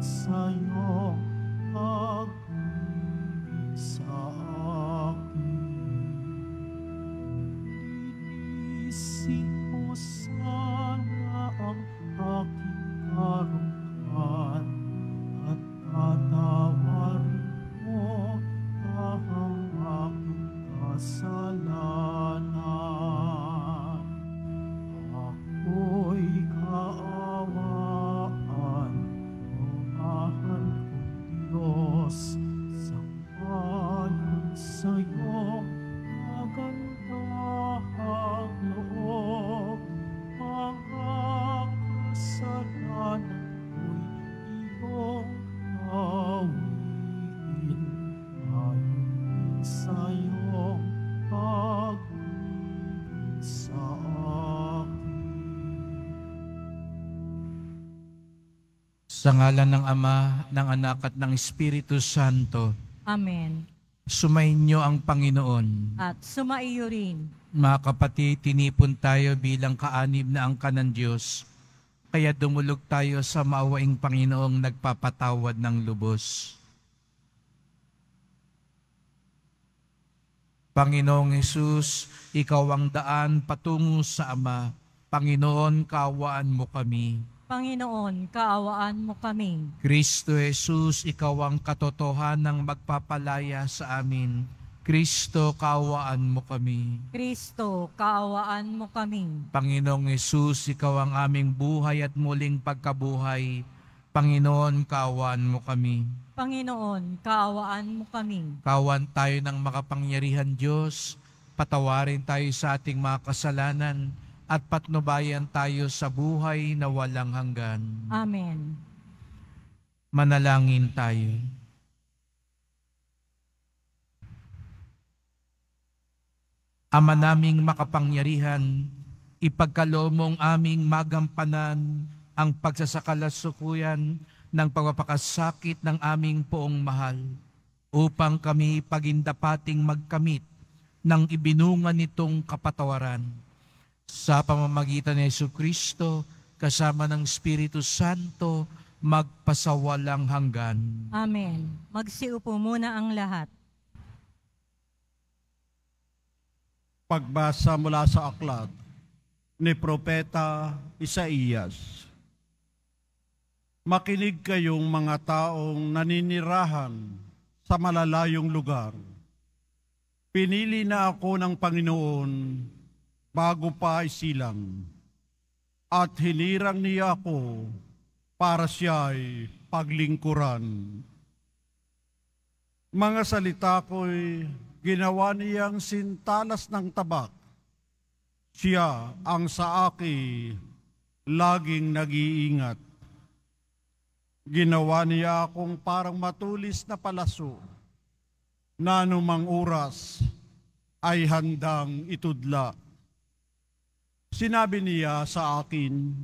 sa'yo ako. Sa ngalan ng Ama, ng Anak at ng Espiritu Santo. Amen. Sumainyo ang Panginoon. At sumaiyo rin. Mga kapatid, tinipon tayo bilang kaanib na angka ng Diyos. Kaya dumulog tayo sa maawaing Panginoong nagpapatawad ng lubos. Panginoong Yesus, Ikaw ang daan patungo sa Ama. Panginoon, kawaan mo kami. Panginoon, kaawaan mo kami. Kristo Jesus, ikaw ang katotohan ng magpapalaya sa amin. Kristo, kaawaan mo kami. Kristo, kaawaan mo kami. Panginoong Yesus, ikaw ang aming buhay at muling pagkabuhay. Panginoon, kaawaan mo kami. Panginoon, kaawaan mo kami. Kaawaan tayo ng makapangyarihan Diyos. Patawarin tayo sa ating mga kasalanan at patnubayan tayo sa buhay na walang hanggan. Amen. Manalangin tayo. Ama naming makapangyarihan, ipagkalomong aming magampanan ang pagsasakalasukuyan ng pagpapakasakit ng aming poong mahal upang kami pagindapating magkamit ng ibinunga nitong kapatawaran sa pamamagitan ni Yesu Kristo, kasama ng Espiritu Santo, magpasawalang hanggan. Amen. Magsiupo muna ang lahat. Pagbasa mula sa aklat ni Propeta Isaías. Makinig kayong mga taong naninirahan sa malalayong lugar. Pinili na ako ng Panginoon bago pa isilang. At hinirang niya ako para siya'y paglingkuran. Mga salita ko'y ginawa niyang sintalas ng tabak. Siya ang sa aki laging nag-iingat. Ginawa niya akong parang matulis na palaso na anumang oras ay handang itudla. Sinabi niya sa akin,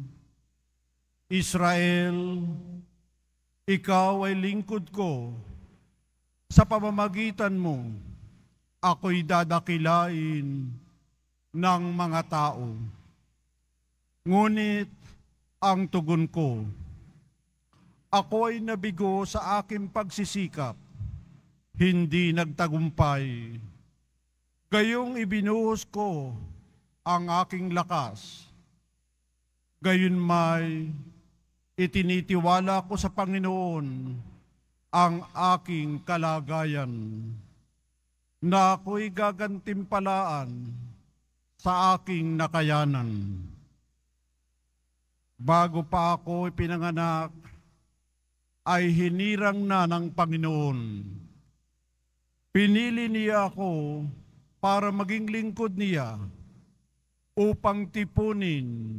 Israel, ikaw ay lingkod ko. Sa pamamagitan mo, ako'y dadakilain ng mga tao. Ngunit ang tugon ko, ako ay nabigo sa aking pagsisikap, hindi nagtagumpay. Gayong ibinuhos ko ang aking lakas. Gayon may itinitiwala ko sa Panginoon ang aking kalagayan na ako'y gagantimpalaan sa aking nakayanan. Bago pa ako ipinanganak, ay hinirang na ng Panginoon. Pinili niya ako para maging lingkod niya upang tipunin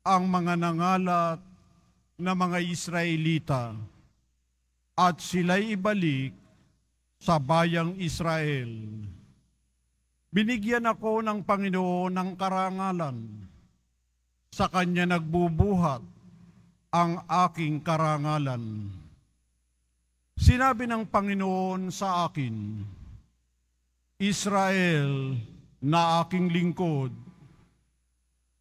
ang mga nangalat na mga Israelita at sila'y ibalik sa bayang Israel. Binigyan ako ng Panginoon ng karangalan. Sa Kanya nagbubuhat ang aking karangalan. Sinabi ng Panginoon sa akin, Israel na aking lingkod,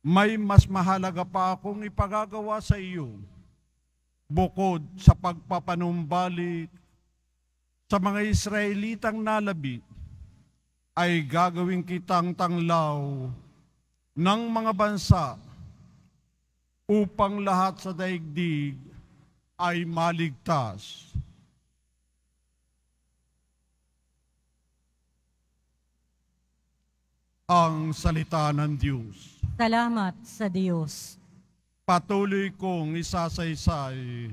may mas mahalaga pa akong ipagagawa sa iyo bukod sa pagpapanumbalik sa mga Israelitang nalabi ay gagawin kitang tanglaw ng mga bansa upang lahat sa daigdig ay maligtas. Ang salita ng Diyos. Salamat sa Diyos. Patuloy kong isasaysay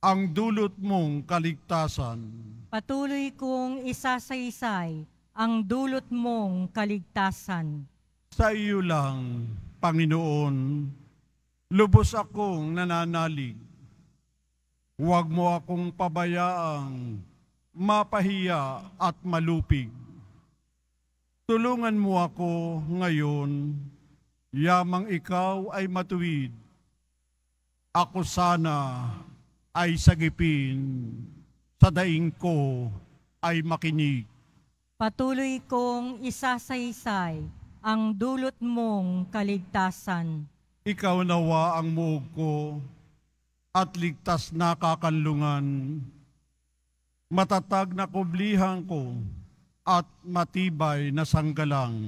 ang dulot mong kaligtasan. Patuloy kong isasaysay ang dulot mong kaligtasan. Sa iyo lang, Panginoon, lubos akong nananalig. Huwag mo akong pabayaang mapahiya at malupig. Tulungan mo ako ngayon Yamang ikaw ay matuwid, ako sana ay sagipin, sa daing ko ay makinig. Patuloy kong isasaysay ang dulot mong kaligtasan. Ikaw nawa ang muog ko at ligtas na kakanlungan. Matatag na kublihan ko at matibay na sanggalang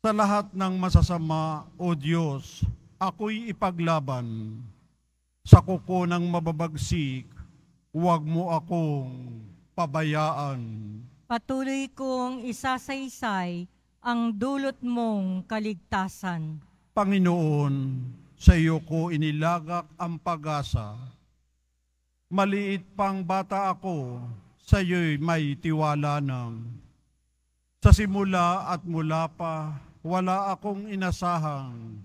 sa lahat ng masasama, O Diyos, ako'y ipaglaban. Sa kuko ng mababagsik, huwag mo akong pabayaan. Patuloy kong isasaysay ang dulot mong kaligtasan. Panginoon, sa iyo ko inilagak ang pag-asa. Maliit pang bata ako, sa iyo'y may tiwala nang. sa simula at mula pa wala akong inasahang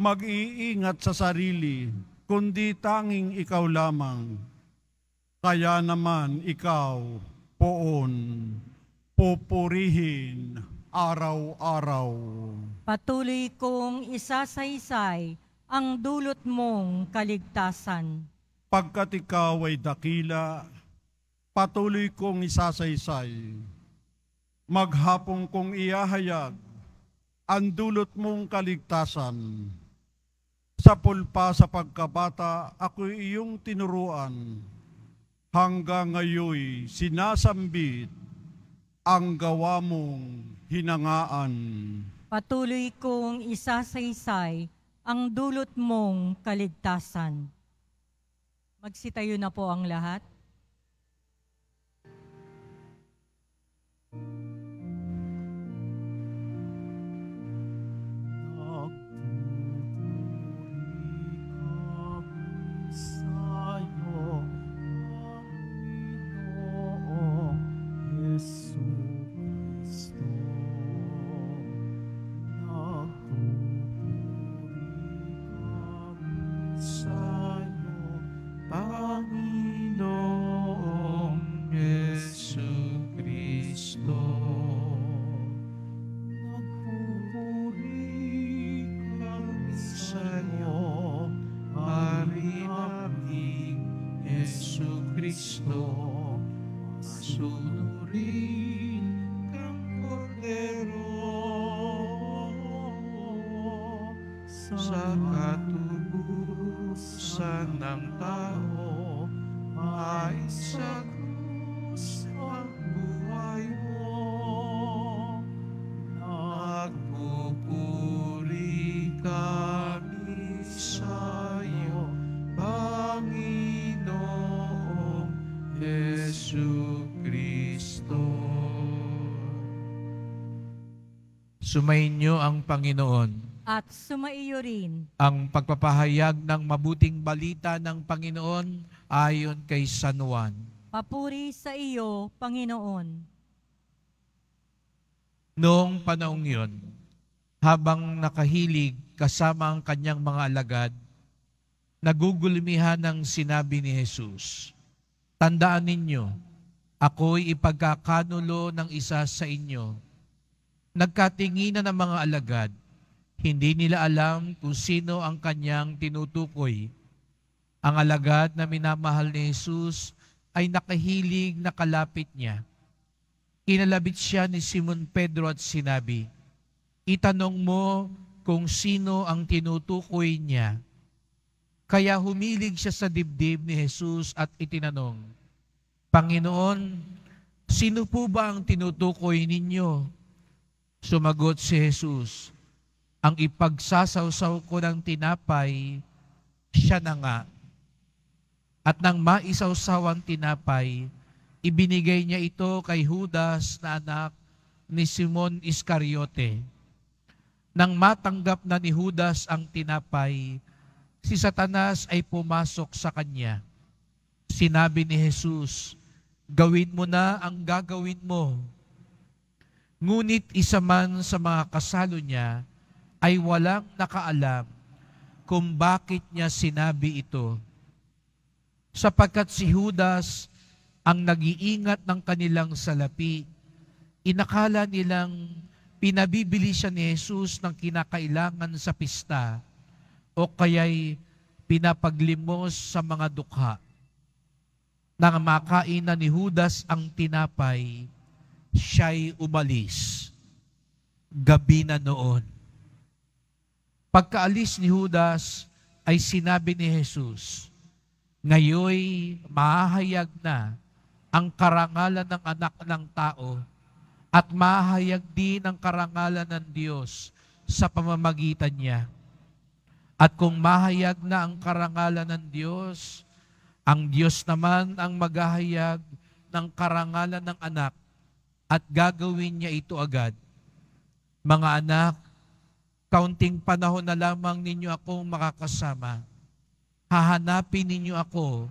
mag-iingat sa sarili, kundi tanging ikaw lamang. Kaya naman ikaw poon pupurihin araw-araw. Patuloy kong isasaysay ang dulot mong kaligtasan. Pagkat ikaw ay dakila, patuloy kong isasaysay. Maghapong kong iyahayag ang dulot mong kaligtasan. Sa pulpa sa pagkabata, ako iyong tinuruan. Hanggang ngayoy sinasambit ang gawa mong hinangaan. Patuloy kong isasaysay ang dulot mong kaligtasan. Magsitayo na po ang lahat. Sumainyo ang Panginoon. At sumaiyo rin. Ang pagpapahayag ng mabuting balita ng Panginoon ayon kay San Juan. Papuri sa iyo, Panginoon. Noong panahong yun, habang nakahilig kasama ang kanyang mga alagad, nagugulmihan ang sinabi ni Jesus, Tandaan ninyo, ako'y ipagkakanulo ng isa sa inyo nagkatinginan ng mga alagad, hindi nila alam kung sino ang kanyang tinutukoy. Ang alagad na minamahal ni Jesus ay nakahilig na kalapit niya. Kinalabit siya ni Simon Pedro at sinabi, Itanong mo kung sino ang tinutukoy niya. Kaya humilig siya sa dibdib ni Jesus at itinanong, Panginoon, sino po ba ang tinutukoy ninyo? Sumagot si Jesus, ang ipagsasawsaw ko ng tinapay, siya na nga. At nang maisawsaw ang tinapay, ibinigay niya ito kay Judas na anak ni Simon Iscariote. Nang matanggap na ni Judas ang tinapay, si Satanas ay pumasok sa kanya. Sinabi ni Jesus, gawin mo na ang gagawin mo Ngunit isa man sa mga kasalo niya ay walang nakaalam kung bakit niya sinabi ito. Sapagkat si Judas ang nag-iingat ng kanilang salapi, inakala nilang pinabibili siya ni Jesus ng kinakailangan sa pista o kaya'y pinapaglimos sa mga dukha. Nang makainan ni Judas ang tinapay, siya'y umalis. Gabi na noon. Pagkaalis ni Judas, ay sinabi ni Jesus, Ngayoy, mahayag na ang karangalan ng anak ng tao at mahayag din ang karangalan ng Diyos sa pamamagitan niya. At kung mahayag na ang karangalan ng Diyos, ang Diyos naman ang maghahayag ng karangalan ng anak at gagawin niya ito agad. Mga anak, kaunting panahon na lamang ninyo akong makakasama. Hahanapin ninyo ako,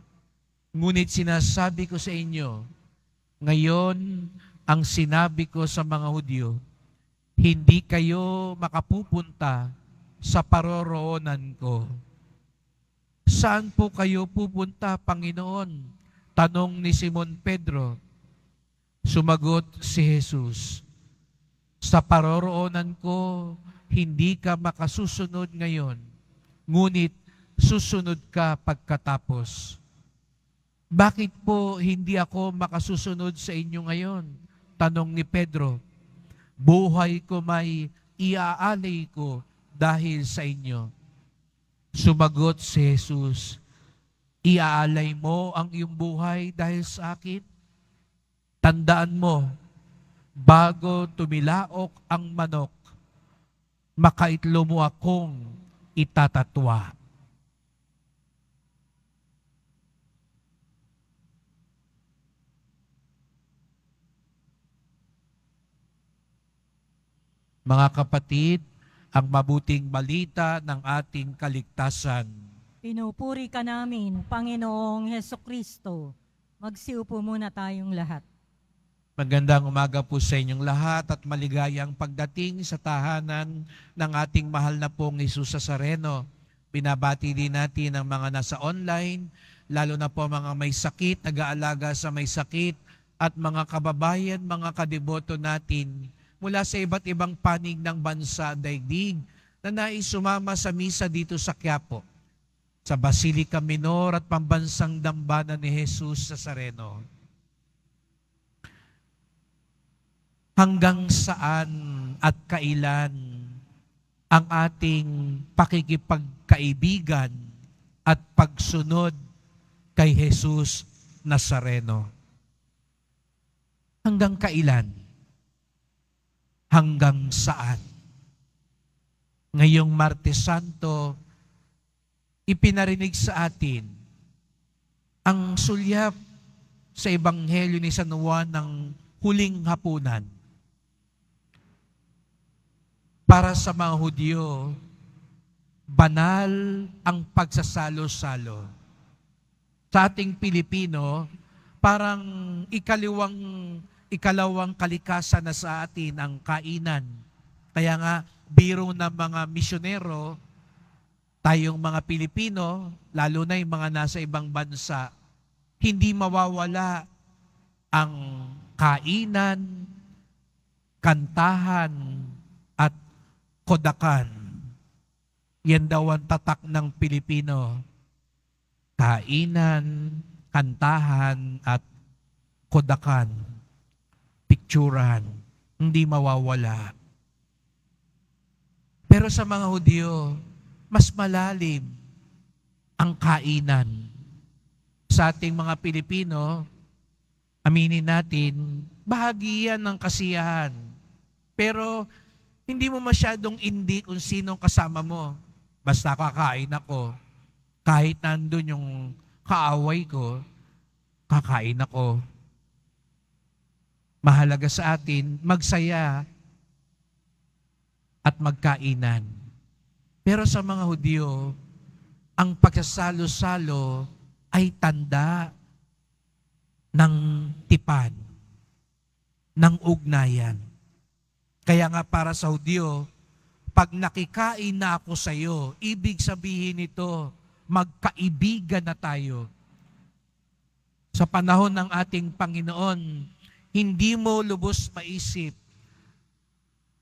ngunit sinasabi ko sa inyo, ngayon ang sinabi ko sa mga Hudyo, hindi kayo makapupunta sa paroroonan ko. Saan po kayo pupunta, Panginoon? Tanong ni Simon Pedro Sumagot si Jesus, Sa paroroonan ko, hindi ka makasusunod ngayon, ngunit susunod ka pagkatapos. Bakit po hindi ako makasusunod sa inyo ngayon? Tanong ni Pedro. Buhay ko may iaalay ko dahil sa inyo. Sumagot si Jesus, iaalay mo ang iyong buhay dahil sa akin? Tandaan mo, bago tumilaok ang manok, makaitlo mo akong itatatwa. Mga kapatid, ang mabuting balita ng ating kaligtasan. Pinupuri ka namin, Panginoong Heso Kristo. Magsiupo muna tayong lahat. Magandang umaga po sa inyong lahat at maligayang pagdating sa tahanan ng ating mahal na pong Isus Sareno. Binabati din natin ang mga nasa online, lalo na po mga may sakit, nag-aalaga sa may sakit, at mga kababayan, mga kadiboto natin mula sa iba't ibang panig ng bansa daigdig na nais sumama sa misa dito sa Quiapo, sa Basilica Minor at Pambansang Dambana ni Jesus sa Sareno. hanggang saan at kailan ang ating pakikipagkaibigan at pagsunod kay Jesus Nazareno. Hanggang kailan? Hanggang saan? Ngayong Martes Santo, ipinarinig sa atin ang sulyap sa Ebanghelyo ni San Juan ng huling hapunan para sa mga Hudyo, banal ang pagsasalo-salo. Sa ating Pilipino, parang ikaliwang ikalawang kalikasan na sa atin ang kainan. Kaya nga, biro ng mga misyonero, tayong mga Pilipino, lalo na yung mga nasa ibang bansa, hindi mawawala ang kainan, kantahan, Kodakan. Yan daw ang tatak ng Pilipino. Kainan, kantahan, at kodakan. Picturan. Hindi mawawala. Pero sa mga Hudyo, mas malalim ang kainan. Sa ating mga Pilipino, aminin natin, bahagi yan ng kasiyahan. Pero hindi mo masyadong indi kung sinong kasama mo. Basta kakain ako. Kahit nandun yung kaaway ko, kakain ako. Mahalaga sa atin, magsaya at magkainan. Pero sa mga Hudyo, ang pagkasalo-salo ay tanda ng tipan, ng ugnayan. Kaya nga para sa Hudyo, pag nakikain na ako sa iyo, ibig sabihin nito, magkaibigan na tayo. Sa panahon ng ating Panginoon, hindi mo lubos maisip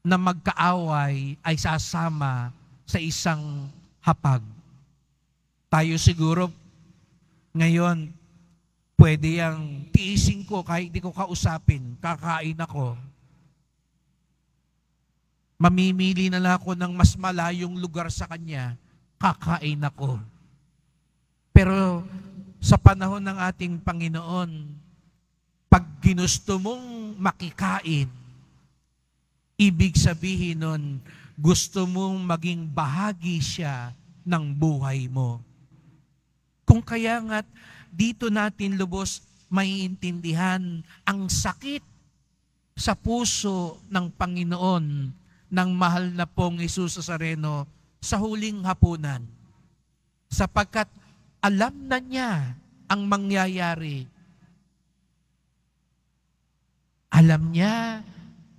na magkaaway ay sasama sa isang hapag. Tayo siguro ngayon, pwede yang tiisin ko kahit di ko kausapin, kakain ako. Mamimili na lang ako ng mas malayong lugar sa Kanya, kakain ako. Pero sa panahon ng ating Panginoon, pag ginusto mong makikain, ibig sabihin nun, gusto mong maging bahagi siya ng buhay mo. Kung kaya nga't dito natin lubos maiintindihan ang sakit sa puso ng Panginoon ng mahal na pong Isus sa Sareno sa huling hapunan. Sapagkat alam na niya ang mangyayari. Alam niya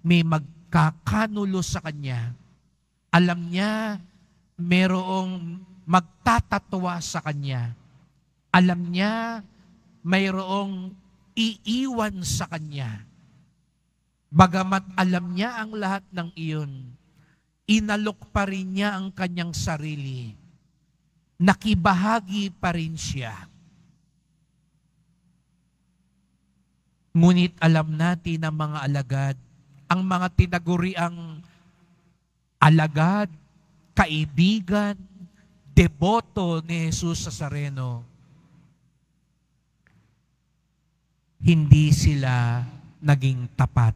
may magkakanulo sa kanya. Alam niya mayroong magtatatwa sa kanya. Alam niya mayroong iiwan sa kanya. Bagamat alam niya ang lahat ng iyon, inalok pa rin niya ang kanyang sarili. Nakibahagi pa rin siya. Ngunit alam natin ang mga alagad, ang mga tinaguriang alagad, kaibigan, deboto ni Jesus Nazareno, hindi sila naging tapat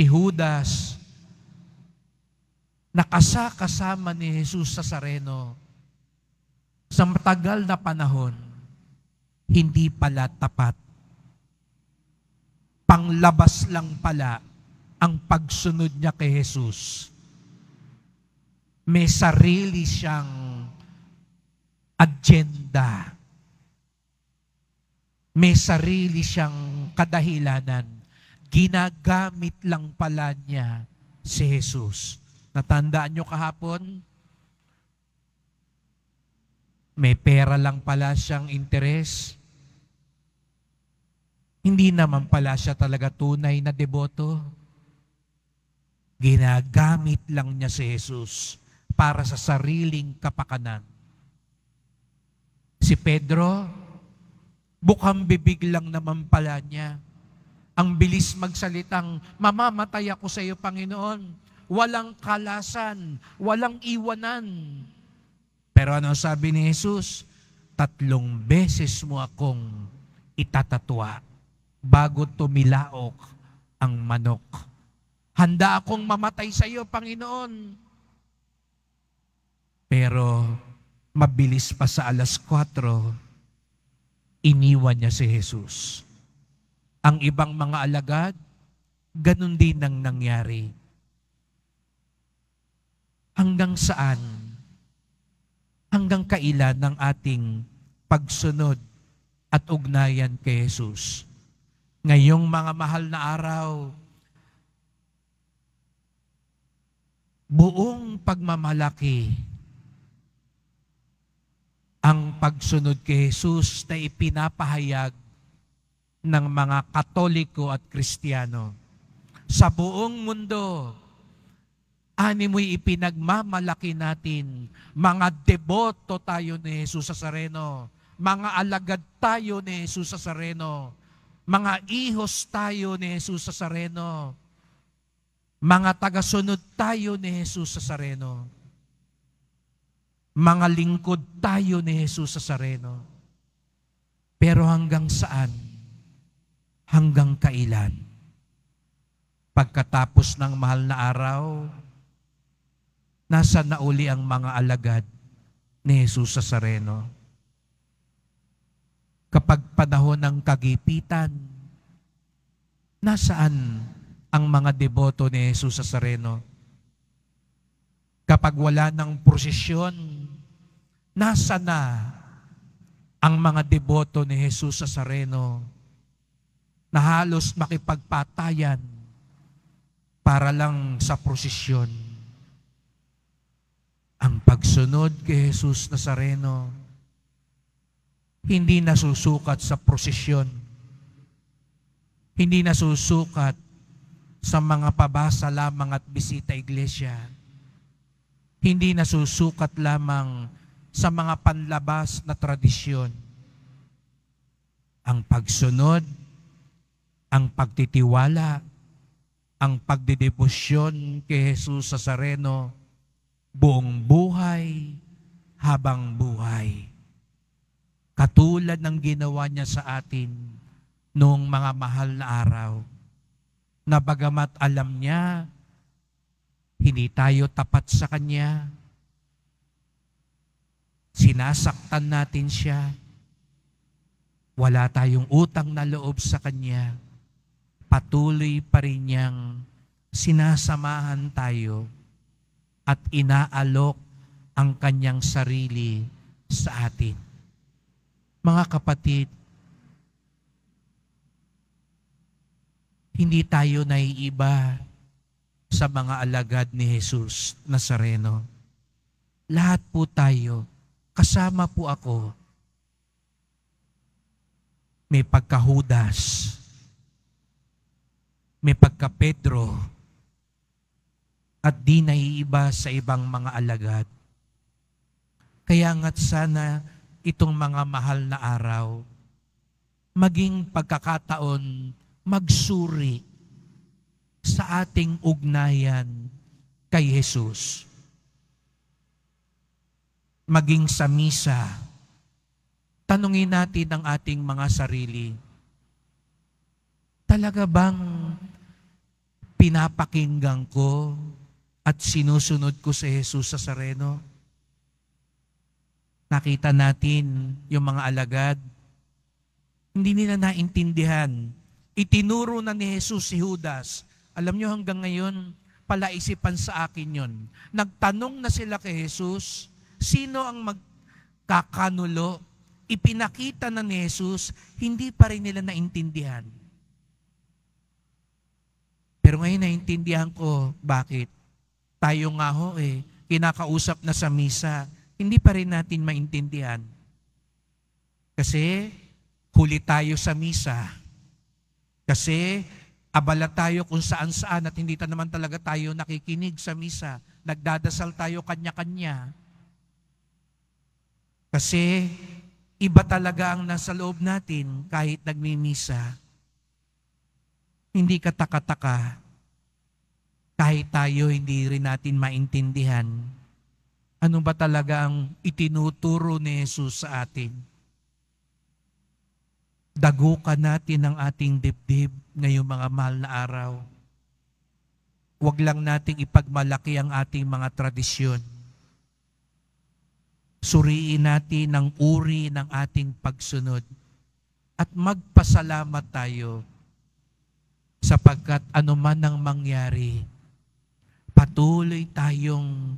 si Judas, nakasa ni Jesus sa Sareno sa matagal na panahon, hindi pala tapat. Panglabas lang pala ang pagsunod niya kay Jesus. May sarili siyang agenda. May sarili siyang kadahilanan Ginagamit lang pala niya si Jesus. Natandaan nyo kahapon? May pera lang pala siyang interes. Hindi naman pala siya talaga tunay na deboto. Ginagamit lang niya si Jesus para sa sariling kapakanan. Si Pedro, bukang bibig lang naman pala niya ang bilis magsalitang, mamamatay ako sa iyo, Panginoon. Walang kalasan, walang iwanan. Pero ano sabi ni Jesus? Tatlong beses mo akong itatatwa bago tumilaok ang manok. Handa akong mamatay sa iyo, Panginoon. Pero mabilis pa sa alas 4, iniwan niya si Jesus ang ibang mga alagad, ganun din ang nangyari. Hanggang saan? Hanggang kailan ng ating pagsunod at ugnayan kay Jesus? Ngayong mga mahal na araw, buong pagmamalaki ang pagsunod kay Jesus na ipinapahayag ng mga Katoliko at Kristiyano. Sa buong mundo, animoy ipinagmamalaki natin, mga deboto tayo ni Jesus Sareno, mga alagad tayo ni Jesus Sareno, mga ihos tayo ni Jesus Sareno, mga tagasunod tayo ni Jesus Sareno, mga lingkod tayo ni Jesus Sareno. Pero hanggang saan? hanggang kailan. Pagkatapos ng mahal na araw, nasa nauli ang mga alagad ni Jesus sa sareno. Kapag panahon ng kagipitan, nasaan ang mga deboto ni Jesus sa sareno? Kapag wala ng prosesyon, nasa na ang mga deboto ni Jesus sa sareno? na halos makipagpatayan para lang sa prosesyon. Ang pagsunod kay Jesus Nazareno hindi nasusukat sa prosesyon. Hindi nasusukat sa mga pabasa lamang at bisita iglesia. Hindi nasusukat lamang sa mga panlabas na tradisyon. Ang pagsunod ang pagtitiwala, ang pagdedebosyon kay Jesus Sareno buong buhay habang buhay. Katulad ng ginawa niya sa atin noong mga mahal na araw, na bagamat alam niya, hindi tayo tapat sa Kanya, sinasaktan natin siya, wala tayong utang na loob sa Kanya, patuloy pa rin niyang sinasamahan tayo at inaalok ang kanyang sarili sa atin. Mga kapatid, hindi tayo naiiba sa mga alagad ni Jesus Nazareno. Lahat po tayo, kasama po ako, may pagkahudas may pagka-Pedro at di naiiba sa ibang mga alagad. Kaya nga't sana itong mga mahal na araw, maging pagkakataon magsuri sa ating ugnayan kay Jesus. Maging sa misa, tanungin natin ang ating mga sarili, talaga bang pinapakinggan ko at sinusunod ko si Jesus sa Sareno. Nakita natin yung mga alagad. Hindi nila naintindihan. Itinuro na ni Jesus si Judas. Alam nyo hanggang ngayon, palaisipan sa akin yon. Nagtanong na sila kay Jesus, sino ang magkakanulo? Ipinakita na ni Jesus, hindi pa rin nila naintindihan pero ngayon naintindihan ko bakit. Tayo nga ho eh, kinakausap na sa misa, hindi pa rin natin maintindihan. Kasi huli tayo sa misa. Kasi abala tayo kung saan-saan at hindi ta naman talaga tayo nakikinig sa misa. Nagdadasal tayo kanya-kanya. Kasi iba talaga ang nasa loob natin kahit nagmimisa hindi ka takataka kahit tayo hindi rin natin maintindihan ano ba talaga ang itinuturo ni Jesus sa atin. Dagukan natin ang ating dibdib ngayong mga mahal na araw. Huwag lang nating ipagmalaki ang ating mga tradisyon. Suriin natin ang uri ng ating pagsunod at magpasalamat tayo sapagkat anuman ang mangyari, patuloy tayong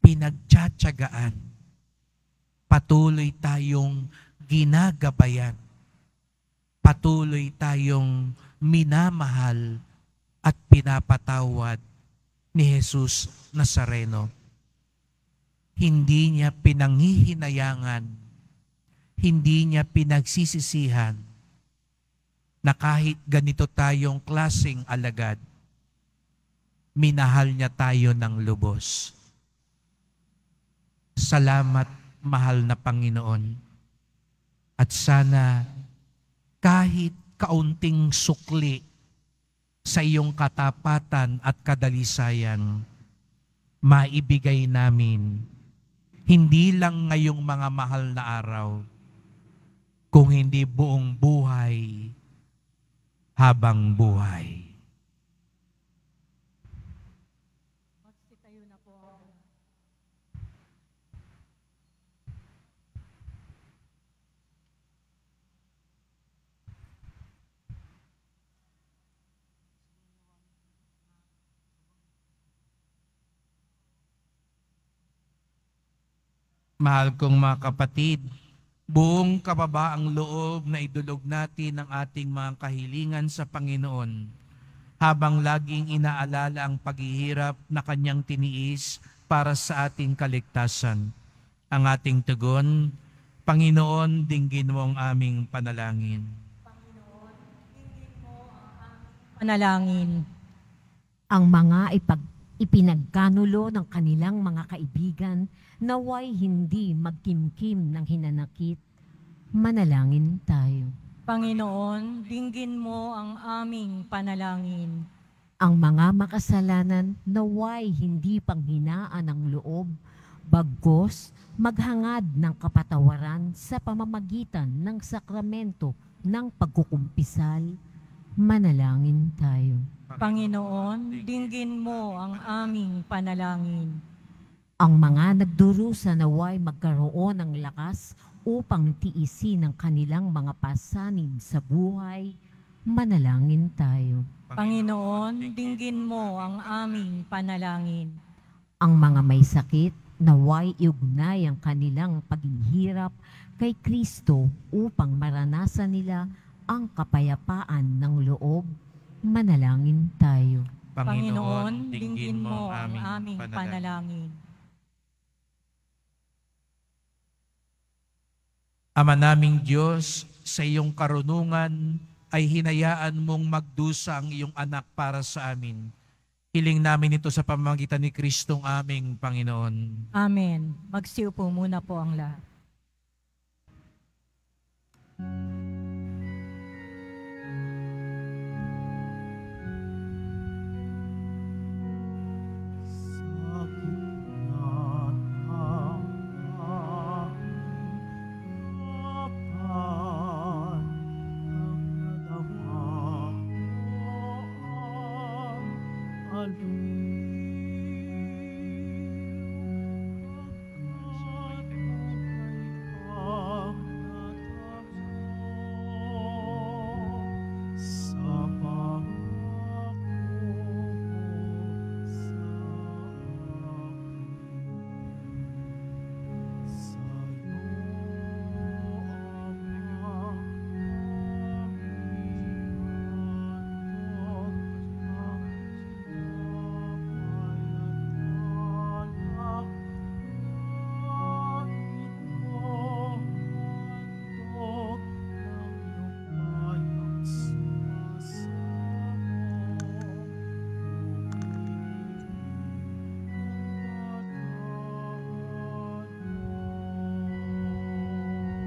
pinagtsatsagaan. Patuloy tayong ginagabayan. Patuloy tayong minamahal at pinapatawad ni Jesus Nazareno. Hindi niya pinanghihinayangan, hindi niya pinagsisisihan, na kahit ganito tayong klasing alagad, minahal niya tayo ng lubos. Salamat, mahal na Panginoon. At sana kahit kaunting sukli sa iyong katapatan at kadalisayan, maibigay namin hindi lang ngayong mga mahal na araw, kung hindi buong buhay habang buhay. Mahal kong mga kapatid, Buong kababa ang loob na idulog natin ang ating mga kahilingan sa Panginoon habang laging inaalala ang paghihirap na kanyang tiniis para sa ating kaligtasan. Ang ating tugon, Panginoon, dinggin mo ang aming panalangin. Panginoon, dinggin mo ang aming panalangin. Ang mga ipag Ipinagkanulo ng kanilang mga kaibigan naway hindi magkimkim ng hinanakit. Manalangin tayo. Panginoon, dinggin mo ang aming panalangin. Ang mga makasalanan naway hindi panghinaan ng loob, bagkos maghangad ng kapatawaran sa pamamagitan ng sakramento ng pagkukumpisal Manalangin tayo. Panginoon, dinggin mo ang aming panalangin. Ang mga nagdurusa naway magkaroon ng lakas upang tiisin ang kanilang mga pasanib sa buhay, manalangin tayo. Panginoon, dinggin mo ang aming panalangin. Ang mga may sakit, naway iugnay ang kanilang paghihirap kay Kristo upang maranasan nila ang kapayapaan ng loob, manalangin tayo. Panginoon, dinggin mo ang aming panalangin. Ama naming Diyos, sa iyong karunungan ay hinayaan mong magdusa ang iyong anak para sa amin. Hiling namin ito sa pamamagitan ni Kristong aming Panginoon. Amen. Magsiupo muna po ang lahat.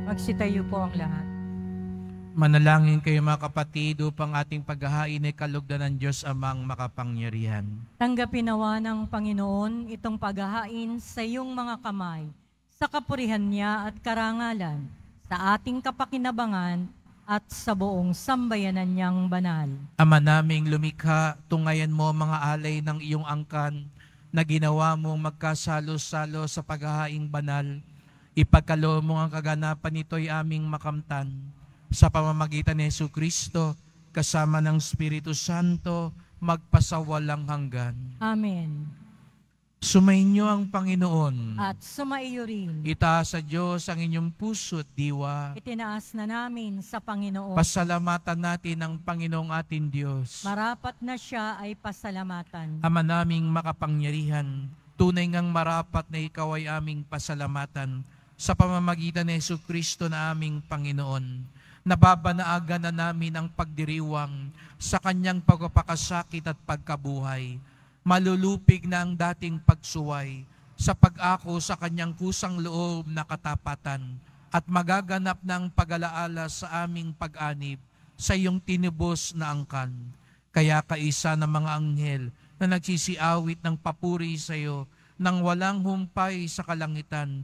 Magsitayo po ang lahat. Manalangin kayo mga kapatid upang ating paghahain ay kalugdan ng Diyos amang makapangyarihan. Tanggapin nawa ng Panginoon itong paghahain sa iyong mga kamay, sa kapurihan niya at karangalan, sa ating kapakinabangan at sa buong sambayanan niyang banal. Ama naming lumikha, tungayan mo mga alay ng iyong angkan na ginawa mong magkasalo-salo sa paghahain banal Ipagkaloob mo ang kaganapan nito ay aming makamtan sa pamamagitan ni Yesu Kristo kasama ng Espiritu Santo magpasawalang hanggan. Amen. Sumainyo ang Panginoon. At sumaiyo rin. Itaas sa Diyos ang inyong puso at diwa. Itinaas na namin sa Panginoon. Pasalamatan natin ang Panginoong ating Diyos. Marapat na siya ay pasalamatan. Ama naming makapangyarihan, tunay ngang marapat na ikaw ay aming pasalamatan sa pamamagitan ni Yesu Kristo na aming Panginoon. Nababanaagan na namin ang pagdiriwang sa kanyang pagpapakasakit at pagkabuhay. Malulupig na ang dating pagsuway sa pag-ako sa kanyang kusang loob na katapatan at magaganap ng pag-alaala sa aming pag-anib sa iyong tinubos na angkan. Kaya kaisa ng mga anghel na nagsisiawit ng papuri sa iyo nang walang humpay sa kalangitan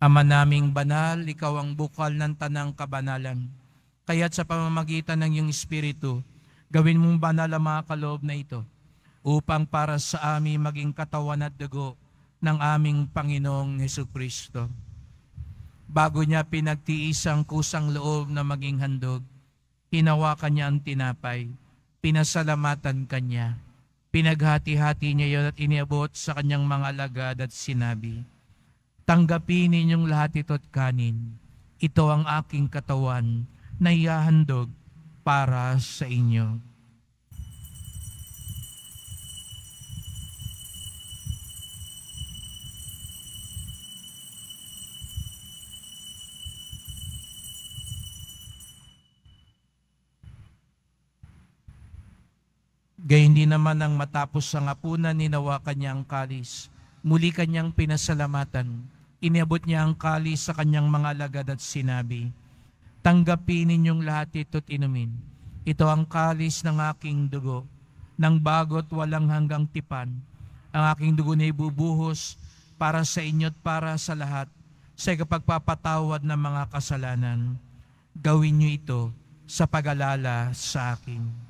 Ama naming banal, ikaw ang bukal ng tanang kabanalan. Kaya't sa pamamagitan ng iyong Espiritu, gawin mong banal ang mga kaloob na ito upang para sa amin maging katawan at dugo ng aming Panginoong Heso Kristo. Bago niya pinagtiis ang kusang loob na maging handog, hinawakan niya ang tinapay, pinasalamatan kanya, pinaghati-hati niya yon at iniabot sa kanyang mga alagad at sinabi, Tanggapin ninyong lahat ito at kanin. Ito ang aking katawan na ihahandog para sa inyo. Gayun din naman ang matapos ang apunan, ninawakan kanya ang kalis Muli kanyang pinasalamatan. Inabot niya ang kali sa kanyang mga alagad at sinabi, Tanggapin ninyong lahat ito't inumin. Ito ang kalis ng aking dugo, ng bagot walang hanggang tipan. Ang aking dugo na ibubuhos para sa inyo't para sa lahat sa kapagpapatawad ng mga kasalanan. Gawin niyo ito sa pag-alala sa akin.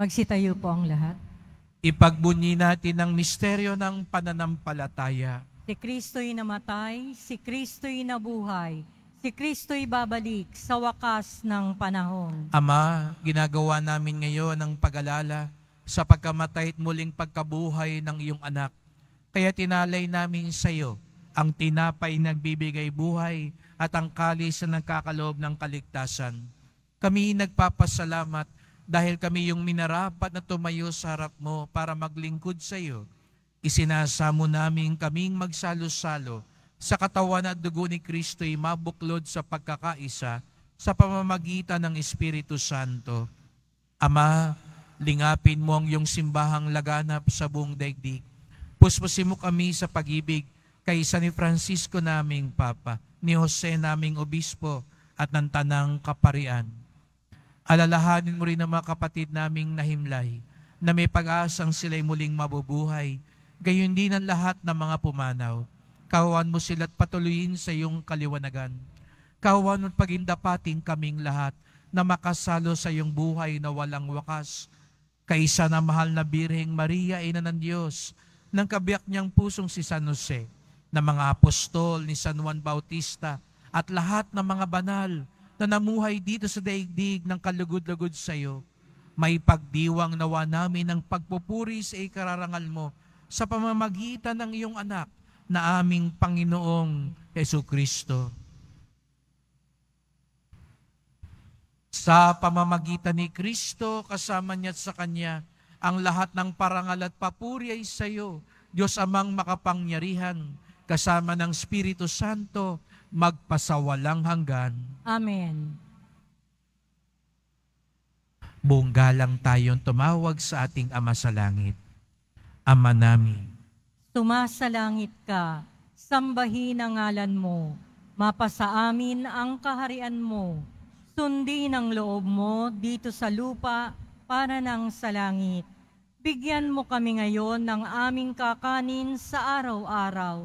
Magsitayo po ang lahat. Ipagbunyi natin ang misteryo ng pananampalataya. Si Kristo'y namatay, si Kristo'y nabuhay, si Kristo'y babalik sa wakas ng panahon. Ama, ginagawa namin ngayon ang pag-alala sa pagkamatay at muling pagkabuhay ng iyong anak. Kaya tinalay namin sa iyo ang tinapay nagbibigay buhay at ang kalis na nagkakaloob ng kaligtasan. Kami nagpapasalamat dahil kami yung minarapat na tumayo sa harap mo para maglingkod sa iyo, isinasamo namin kaming magsalo-salo sa katawan at dugo ni Kristo'y mabuklod sa pagkakaisa sa pamamagitan ng Espiritu Santo. Ama, lingapin mo ang iyong simbahang laganap sa buong daigdig. Puspusin mo kami sa pag-ibig kaysa ni Francisco naming Papa, ni Jose naming Obispo, at ng Tanang Kaparian Alalahanin mo rin ang mga kapatid naming nahimlay na may pag-aasang sila'y muling mabubuhay. Gayon din ang lahat ng mga pumanaw. Kawan mo sila't patuloyin sa iyong kaliwanagan. Kawan mo't pagindapating kaming lahat na makasalo sa iyong buhay na walang wakas. Kaisa na mahal na Birheng Maria, Ina ng Diyos, ng kabiyak niyang pusong si San Jose, ng mga apostol ni San Juan Bautista, at lahat ng mga banal, na namuhay dito sa daigdig ng kalugod-lugod sa iyo, may pagdiwang nawa namin ng pagpupuri sa ikararangal mo sa pamamagitan ng iyong anak na aming Panginoong Yesu Kristo. Sa pamamagitan ni Kristo, kasama niya sa Kanya, ang lahat ng parangal at papuri ay sa iyo, Diyos amang makapangyarihan, kasama ng Espiritu Santo, magpasawalang hanggan. Amen. Bunggalang tayong tumawag sa ating Ama sa Langit. Ama namin. Tumasa ka, sambahin ang ngalan mo, mapasaamin ang kaharian mo, sundin ang loob mo dito sa lupa para ng sa langit. Bigyan mo kami ngayon ng aming kakanin sa araw-araw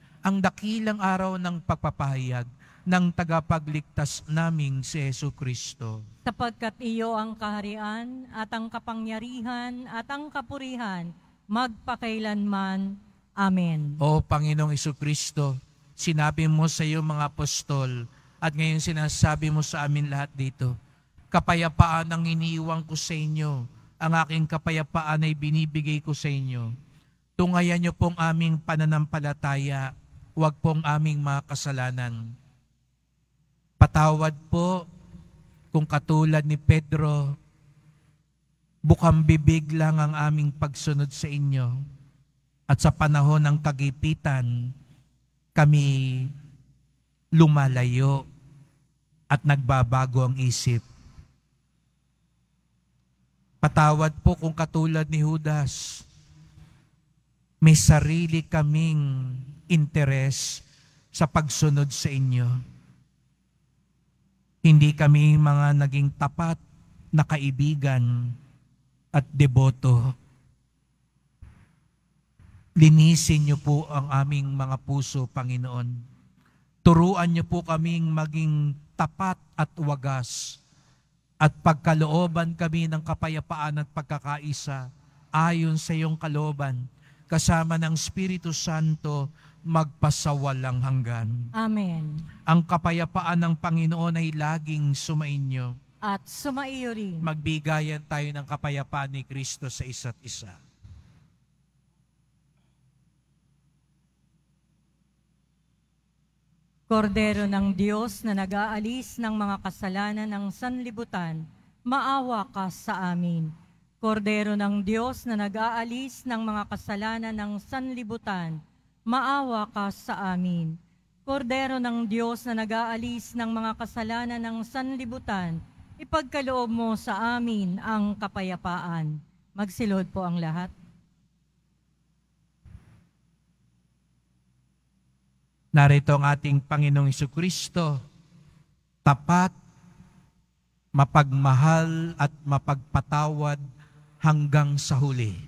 ang dakilang araw ng pagpapahayag ng tagapagligtas naming si Yesu Kristo. Sapagkat iyo ang kaharian at ang kapangyarihan at ang kapurihan magpakailanman. Amen. O Panginoong Iso Kristo, sinabi mo sa iyo mga apostol at ngayon sinasabi mo sa amin lahat dito, kapayapaan ang iniiwang ko sa inyo, ang aking kapayapaan ay binibigay ko sa inyo. Tungayan niyo pong aming pananampalataya Huwag pong aming mga kasalanan. Patawad po kung katulad ni Pedro, bukang bibig lang ang aming pagsunod sa inyo. At sa panahon ng kagipitan, kami lumalayo at nagbabago ang isip. Patawad po kung katulad ni Judas, may sarili kaming interes sa pagsunod sa inyo. Hindi kami mga naging tapat na kaibigan at deboto. Linisin niyo po ang aming mga puso, Panginoon. Turuan niyo po kaming maging tapat at wagas at pagkalooban kami ng kapayapaan at pagkakaisa ayon sa iyong kalooban kasama ng Espiritu Santo magpasawalang hanggan. Amen. Ang kapayapaan ng Panginoon ay laging sumainyo. At sumaiyo rin. Magbigayan tayo ng kapayapaan ni Kristo sa isa't isa. Kordero ng Diyos na nag-aalis ng mga kasalanan ng sanlibutan, maawa ka sa amin. Kordero ng Diyos na nag-aalis ng mga kasalanan ng sanlibutan, maawa ka sa amin. Kordero ng Diyos na nag-aalis ng mga kasalanan ng sanlibutan, ipagkaloob mo sa amin ang kapayapaan. Magsilod po ang lahat. Narito ang ating Panginoong Kristo, tapat, mapagmahal at mapagpatawad hanggang sa huli.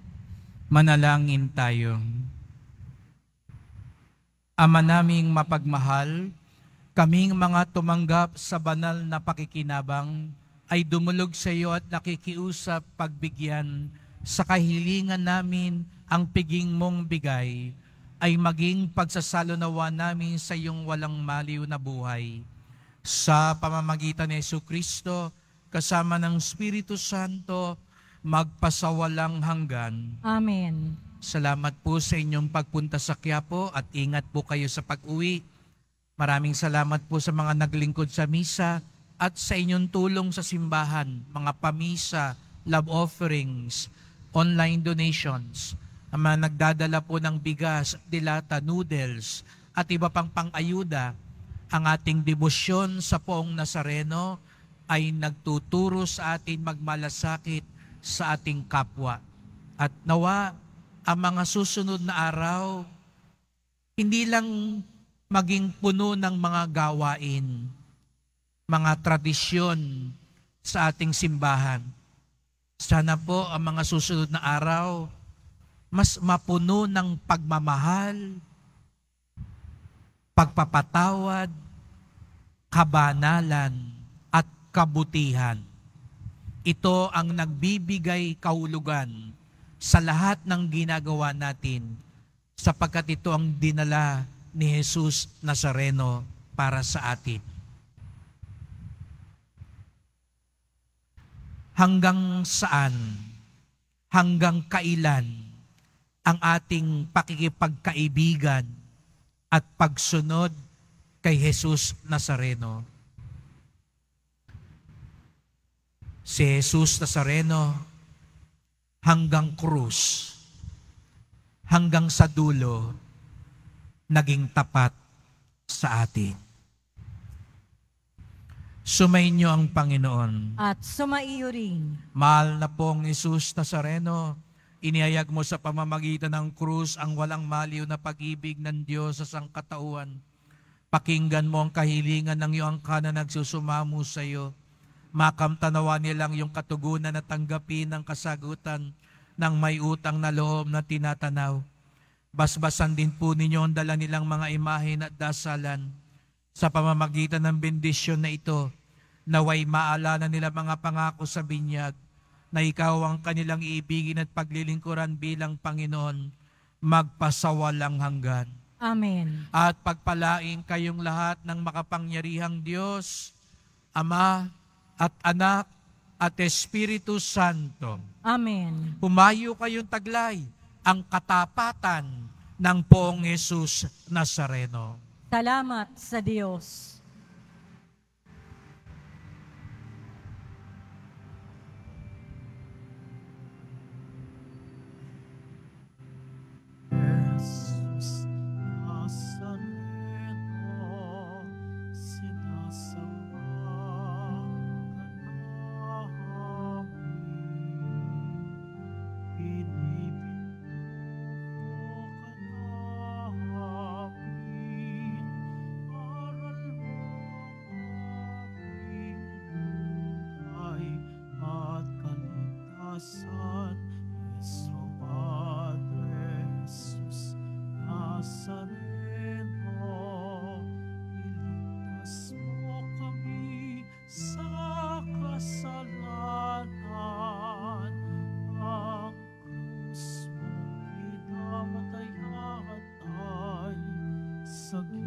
Manalangin tayo. Ama naming mapagmahal, kaming mga tumanggap sa banal na pakikinabang ay dumulog sa iyo at nakikiusap pagbigyan sa kahilingan namin ang piging mong bigay ay maging pagsasalonawa namin sa iyong walang maliw na buhay. Sa pamamagitan ni Yesu Kristo, kasama ng Espiritu Santo, magpasawalang hanggan. Amen. Salamat po sa inyong pagpunta sa Quiapo at ingat po kayo sa pag-uwi. Maraming salamat po sa mga naglingkod sa misa at sa inyong tulong sa simbahan, mga pamisa, love offerings, online donations, ang mga nagdadala po ng bigas, dilata, noodles, at iba pang pang-ayuda. Ang ating debosyon sa poong Nazareno ay nagtuturo sa atin magmalasakit sa ating kapwa. At nawa, ang mga susunod na araw, hindi lang maging puno ng mga gawain, mga tradisyon sa ating simbahan. Sana po ang mga susunod na araw, mas mapuno ng pagmamahal, pagpapatawad, kabanalan, at kabutihan ito ang nagbibigay kahulugan sa lahat ng ginagawa natin sapagkat ito ang dinala ni Jesus Nazareno para sa atin. Hanggang saan, hanggang kailan ang ating pakikipagkaibigan at pagsunod kay Jesus Nazareno? si Jesus Nazareno hanggang krus, hanggang sa dulo, naging tapat sa atin. Sumainyo ang Panginoon. At sumaiyo rin. Mahal na pong Isus Nazareno, inihayag mo sa pamamagitan ng krus ang walang maliw na pag-ibig ng Diyos sa sangkatauhan. Pakinggan mo ang kahilingan ng iyong angka na nagsusumamo sa iyo makamtanawa nilang yung katugunan na tanggapin ang kasagutan ng may utang na loob na tinatanaw. Basbasan din po ninyo ang dala nilang mga imahin at dasalan sa pamamagitan ng bendisyon na ito naway maalala nila mga pangako sa binyag na ikaw ang kanilang iibigin at paglilingkuran bilang Panginoon magpasawalang hanggan. Amen. At pagpalain kayong lahat ng makapangyarihang Diyos, Ama, at anak at Espiritu Santo. Amen. Pumayo kayong taglay ang katapatan ng poong Jesus Nazareno. Salamat sa Diyos. blessed